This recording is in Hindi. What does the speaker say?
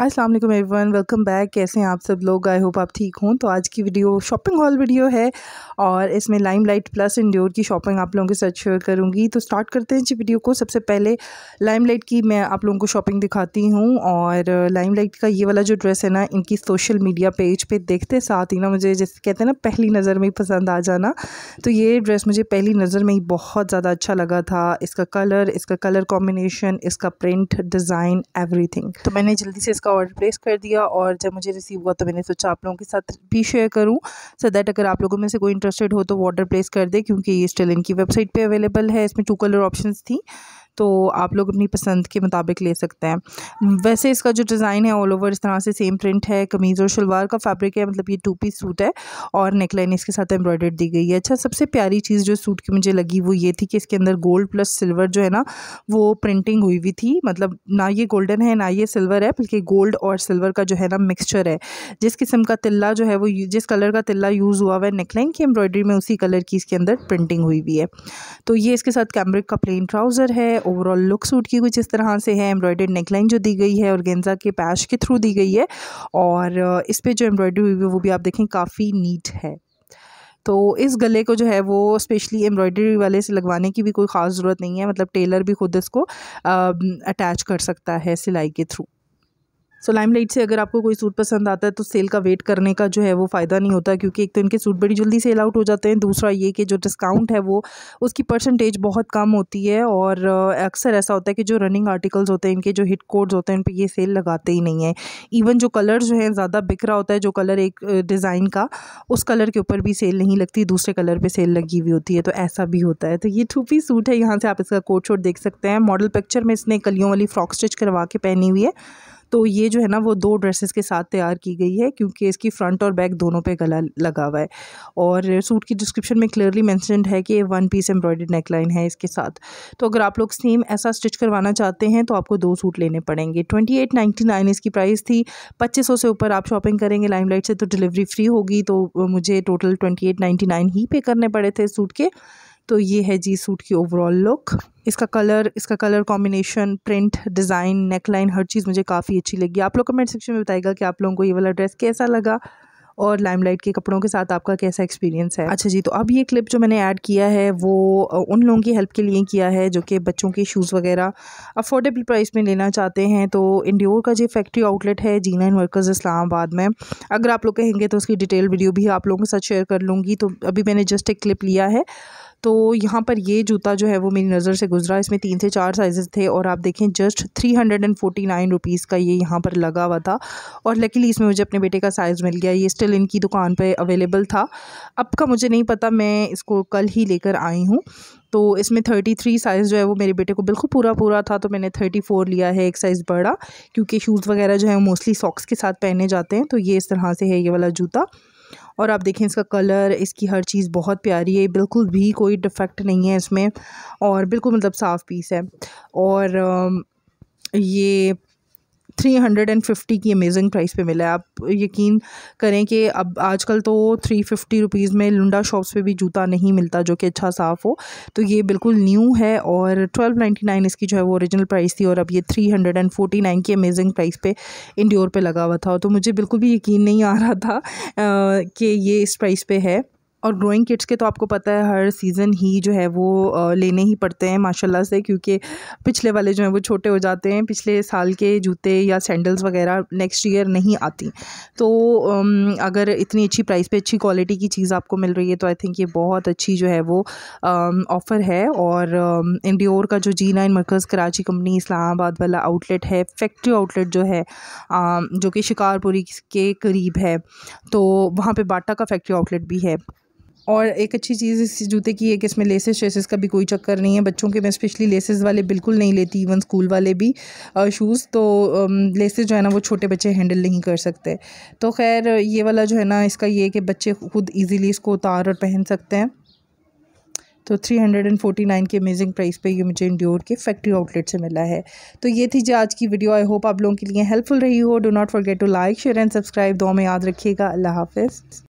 अस्सलाम वालेकुम एवरीवन वेलकम बैक कैसे हैं आप सब लोग आई होप आप ठीक हों तो आज की वीडियो शॉपिंग हॉल वीडियो है और इसमें लाइमलाइट प्लस इंडोर की शॉपिंग आप लोगों के साथ शेयर करूंगी तो स्टार्ट करते हैं जी वीडियो को सबसे पहले लाइमलाइट की मैं आप लोगों को शॉपिंग दिखाती हूँ और लाइमलाइट का ये वाला जो ड्रेस है ना इनकी सोशल मीडिया पेज पर पे देखते साथ ही ना मुझे जैसे कहते हैं ना पहली नज़र में ही पसंद आ जाना तो ये ड्रेस मुझे पहली नज़र में ही बहुत ज़्यादा अच्छा लगा था इसका कलर इसका कलर कॉम्बिनेशन इसका प्रिंट डिज़ाइन एवरी तो मैंने जल्दी से इसका ऑर्डर प्लेस कर दिया और जब मुझे रिसीव हुआ तो मैंने सोचा आप लोगों के साथ भी शेयर करूँ सो दैट अगर आप लोगों में से कोई इंटरेस्टेड हो तो ऑर्डर प्लेस कर दे क्योंकि ये स्टिल इनकी वेबसाइट पर अवेलेबल है इसमें टू कलर ऑप्शन थी तो आप लोग अपनी पसंद के मुताबिक ले सकते हैं वैसे इसका जो डिज़ाइन है ऑल ओवर इस तरह से सेम प्रिंट है कमीज़ और शलवार का फैब्रिक है मतलब ये टू पीस सूट है और नेकलाइन इसके साथ एम्ब्रॉयडर दी गई है अच्छा सबसे प्यारी चीज़ जो सूट की मुझे लगी वो ये थी कि इसके अंदर गोल्ड प्लस सिल्वर जो है ना वो प्रिंटिंग हुई हुई थी मतलब ना ये गोल्डन है ना ये सिल्वर है बल्कि गोल्ड और सिल्वर का जो है ना मिक्सचर है जिस किस्म का तिल्ला जो है वो जिस कलर का तिल्ला यूज़ हुआ हुआ है नेकलाइन की एम्ब्रॉयडरी में उसी कलर की इसके अंदर प्रिंटिंग हुई हुई है तो ये इसके साथ कैमरिक का प्लेन ट्राउज़र है ओवरऑल लुक सूट की कुछ इस तरह से है एम्ब्रॉयडर्ड नेकलाइन जो दी गई है और गेंजा के पैश के थ्रू दी गई है और uh, इस पर जो एम्ब्रॉयडरी हुई है वो भी आप देखें काफ़ी नीट है तो इस गले को जो है वो स्पेशली एम्ब्रॉयडरी वाले से लगवाने की भी कोई ख़ास ज़रूरत नहीं है मतलब टेलर भी खुद इसको अटैच um, कर सकता है सिलाई के थ्रू सो लाइम लाइट से अगर आपको कोई सूट पसंद आता है तो सेल का वेट करने का जो है वो फ़ायदा नहीं होता क्योंकि एक तो इनके सूट बड़ी जल्दी सेल आउट हो जाते हैं दूसरा ये कि जो डिस्काउंट है वो उसकी परसेंटेज बहुत कम होती है और अक्सर ऐसा होता है कि जो रनिंग आर्टिकल्स होते हैं इनके जो हिट कोड्स होते हैं उन पर ये सेल लगाते ही नहीं है इवन जो कलर जो है ज़्यादा बिक रहा होता है जो कलर एक डिज़ाइन का उस कलर के ऊपर भी सेल नहीं लगती दूसरे कलर पर सेल लगी हुई होती है तो ऐसा भी होता है तो ये ठूपी सूट है यहाँ से आप इसका कोट शोट देख सकते हैं मॉडल पिक्चर में इसने कलियों वाली फ्रॉक स्टिच करवा के पहनी हुई है तो ये जो है ना वो दो ड्रेसेस के साथ तैयार की गई है क्योंकि इसकी फ्रंट और बैक दोनों पे गला लगा हुआ है और सूट की डिस्क्रिप्शन में क्लियरली मैंशनड है कि वन पीस एम्ब्रॉयड नेकलाइन है इसके साथ तो अगर आप लोग सेम ऐसा स्टिच करवाना चाहते हैं तो आपको दो सूट लेने पड़ेंगे ट्वेंटी एट नाइन्टी नाइन इसकी प्राइस थी पच्चीस सौ से ऊपर आप शॉपिंग करेंगे लाइम से तो डिलीवरी फ्री होगी तो मुझे total twenty eight ninety nine ही पे करने पड़े थे सूट के तो ये है जी सूट की ओवरऑल लुक इसका कलर इसका colour combination print design neckline हर चीज़ मुझे काफ़ी अच्छी लगी आप लोग कमेंट सेक्शन में बताएगा कि आप लोगों को ये वाला ड्रेस कैसा लगा और लाइमलाइट के कपड़ों के साथ आपका कैसा एक्सपीरियंस है अच्छा जी तो अब ये क्लिप जो मैंने ऐड किया है वो उन लोगों की हेल्प के लिए किया है जो कि बच्चों के शूज़ वगैरह अफोर्डेबल प्राइस में लेना चाहते हैं तो इंडियोर का जो फैक्ट्री आउटलेट है जी नाइन वर्कर्स इस्लामाबाद में अगर आप लोग कहेंगे तो उसकी डिटेल वीडियो भी आप लोगों के साथ शेयर कर लूँगी तो अभी मैंने जस्ट एक क्लिप लिया है तो यहाँ पर ये जूता जो है वो मेरी नज़र से गुजरा इसमें तीन से चार साइजेस थे और आप देखें just three hundred and forty nine rupees का ये यहाँ पर लगा हुआ था और लकीली इसमें मुझे अपने बेटे का साइज़ मिल गया ये स्टिल मटेरियल इनकी दुकान पे अवेलेबल था अब का मुझे नहीं पता मैं इसको कल ही लेकर आई हूँ तो इसमें थर्टी थ्री साइज़ जो है वो मेरे बेटे को बिल्कुल पूरा पूरा था तो मैंने थर्टी फोर लिया है एक साइज़ बड़ा क्योंकि शूज़ वगैरह जो है मोस्टली सॉक्स के साथ पहने जाते हैं तो ये इस तरह से है ये वाला जूता और आप देखें इसका कलर इसकी हर चीज़ बहुत प्यारी है बिल्कुल भी कोई डिफेक्ट नहीं है इसमें और बिल्कुल मतलब साफ़ पीस है और ये थ्री हंड्रेड एंड फिफ्टी की अमेजिंग प्राइस पे मिला है आप यकीन करें कि अब आजकल तो थ्री फिफ्टी रुपीज़ में लुंडा शॉप्स पे भी जूता नहीं मिलता जो कि अच्छा साफ़ हो तो ये बिल्कुल न्यू है और ट्वेल्व नाइन्टी नाइन इसकी जो है वो ओरिजिनल प्राइस थी और अब ये three hundred and forty nine की अमेजिंग प्राइस पे इंडियोर पे लगा हुआ था तो मुझे बिल्कुल भी यकीन नहीं आ रहा था कि ये इस प्राइस पर है और ग्रोइंग किट्स के तो आपको पता है हर सीज़न ही जो है वो लेने ही पड़ते हैं माशाल्लाह से क्योंकि पिछले वाले जो हैं वो छोटे हो जाते हैं पिछले साल के जूते या सैंडल्स वगैरह नेक्स्ट ईयर नहीं आती तो अगर इतनी अच्छी प्राइस पे अच्छी क्वालिटी की चीज़ आपको मिल रही है तो आई थिंक ये बहुत अच्छी जो है वो ऑफ़र है और इंडियोर का जो जी नाइन मरकज़ कराची कंपनी इस्लामाबाद वाला आउटलेट है फैक्ट्री आउटलेट जो है जो कि शिकारपुरी के करीब है तो वहाँ पर बाटा का फैक्ट्री आउटलेट भी है और एक अच्छी चीज़ इस जूते की है कि इसमें लेसेस शेसेस का भी कोई चक्कर नहीं है बच्चों के मैं स्पेशली लेसेस वाले बिल्कुल नहीं लेती इवन स्कूल वाले भी शूज़ तो लेसेस जो है ना वो छोटे बच्चे हैंडल नहीं कर सकते तो खैर ये वाला जो है ना इसका ये है कि बच्चे खुद ईज़िली इसको उतार और पहन सकते हैं तो 349 के अमेजिंग प्राइस पे ये मुझे इंडियोर के फैक्ट्री आउटलेट से मिला है तो ये थी जी आज की वीडियो आई होप आप लोगों के लिए हेल्पफुल रही हो do not forget to like share and subscribe दो में याद रखिएगा अल्लाह हाफिज़